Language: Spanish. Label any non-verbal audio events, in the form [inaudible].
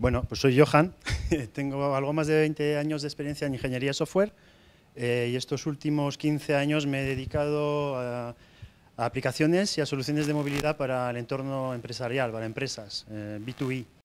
Bueno, pues soy Johan, [laughs] tengo algo más de 20 años de experiencia en ingeniería software eh, y estos últimos 15 años me he dedicado a, aplicaciones y a soluciones de movilidad para el entorno empresarial, para empresas, B2B. Eh,